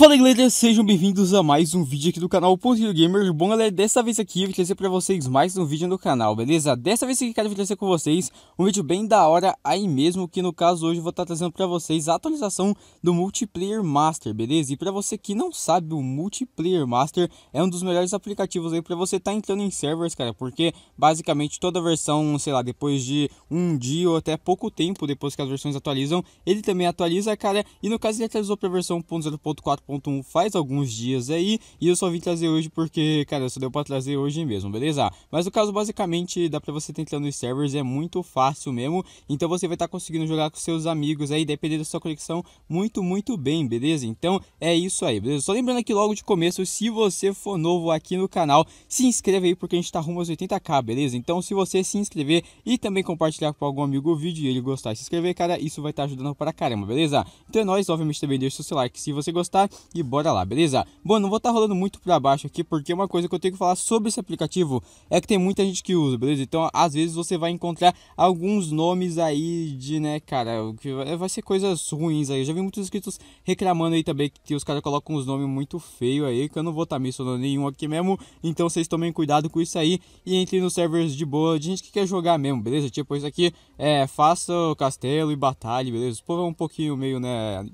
Fala galera, sejam bem-vindos a mais um vídeo aqui do canal Pontilho Gamer Bom galera, dessa vez aqui eu vou trazer pra vocês mais um vídeo no canal, beleza? Dessa vez aqui cara, eu trazer com vocês um vídeo bem da hora aí mesmo Que no caso hoje eu vou estar tá trazendo pra vocês a atualização do Multiplayer Master, beleza? E pra você que não sabe, o Multiplayer Master é um dos melhores aplicativos aí pra você estar tá entrando em servers, cara Porque basicamente toda versão, sei lá, depois de um dia ou até pouco tempo depois que as versões atualizam Ele também atualiza, cara, e no caso ele atualizou pra versão 1.0.4 faz alguns dias aí e eu só vim trazer hoje porque, cara, só deu pra trazer hoje mesmo, beleza? Mas o caso basicamente dá pra você tentar nos servers, é muito fácil mesmo, então você vai estar tá conseguindo jogar com seus amigos aí, dependendo da sua conexão, muito, muito bem, beleza? Então é isso aí, beleza? Só lembrando aqui logo de começo, se você for novo aqui no canal, se inscreve aí porque a gente tá rumo aos 80k, beleza? Então se você se inscrever e também compartilhar com algum amigo o vídeo e ele gostar de se inscrever, cara, isso vai estar tá ajudando pra caramba, beleza? Então é nóis, obviamente também deixa o seu like se você gostar e bora lá, beleza? Bom, não vou estar tá rolando muito para baixo aqui, porque uma coisa que eu tenho que falar sobre esse aplicativo é que tem muita gente que usa, beleza? Então, às vezes você vai encontrar alguns nomes aí de, né, cara, que vai ser coisas ruins aí. Eu já vi muitos inscritos reclamando aí também que os caras colocam uns nomes muito feio aí, que eu não vou estar tá mencionando nenhum aqui mesmo. Então, vocês tomem cuidado com isso aí e entrem nos servers de boa, de gente que quer jogar mesmo, beleza? Tipo, isso aqui é faça o castelo e batalha, beleza? O povo é um pouquinho meio, né,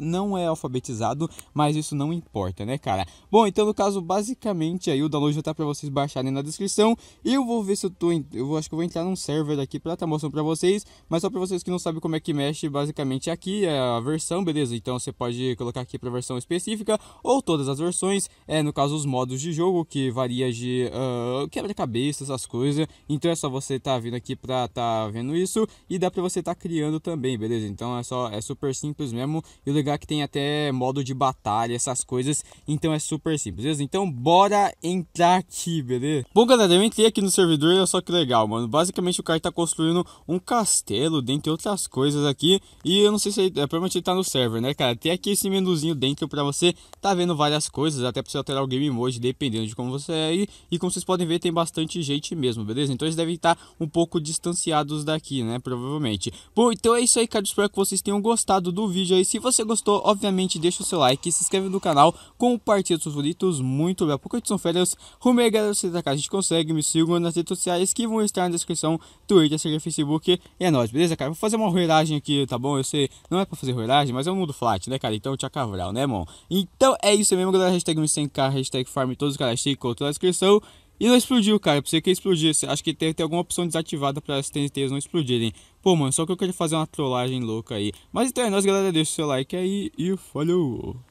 não é alfabetizado, mas isso não importa, né, cara? Bom, então no caso, basicamente aí o download já tá para vocês baixarem na descrição. Eu vou ver se eu tô em... eu acho que eu vou entrar num server aqui para estar tá mostrando para vocês, mas só para vocês que não sabem como é que mexe, basicamente aqui é a versão, beleza? Então você pode colocar aqui para versão específica ou todas as versões, é no caso os modos de jogo que varia de uh, quebra-cabeça, essas coisas. Então é só você tá vindo aqui para tá vendo isso e dá para você tá criando também, beleza? Então é só é super simples mesmo. E o legal é que tem até modo de batalha batalha, essas coisas. Então é super simples, beleza? Então bora entrar aqui, beleza? Bom, galera, eu entrei aqui no servidor e olha só que legal, mano. Basicamente o cara tá construindo um castelo, dentre outras coisas aqui. E eu não sei se ele, é, provavelmente ele tá no server, né, cara? Tem aqui esse menuzinho dentro pra você tá vendo várias coisas, até pra você alterar o game mode, dependendo de como você é. E, e como vocês podem ver, tem bastante gente mesmo, beleza? Então eles devem estar tá um pouco distanciados daqui, né, provavelmente. Bom, então é isso aí, cara. Espero que vocês tenham gostado do vídeo aí. Se você gostou, obviamente, deixa o seu like aqui, se inscreve no canal, compartilha os seus favoritos, muito bem, pouco são férias, rumei galera, se daqui a gente consegue, me sigam nas redes sociais que vão estar na descrição, Twitter, Instagram, Facebook, e é nóis, beleza cara? Vou fazer uma roeragem aqui, tá bom? Eu sei, não é pra fazer roeragem, mas é um mundo flat, né cara? Então, tchau cavral, né mano? Então é isso mesmo galera, hashtag me 100k, hashtag farm, todos os caras, ficam na descrição, e não explodiu, cara. eu pensei que explodisse, Acho que tem, tem alguma opção desativada para as TNTs não explodirem. Pô, mano, só que eu queria fazer uma trollagem louca aí. Mas então é nóis, galera. Deixa o seu like aí e falou!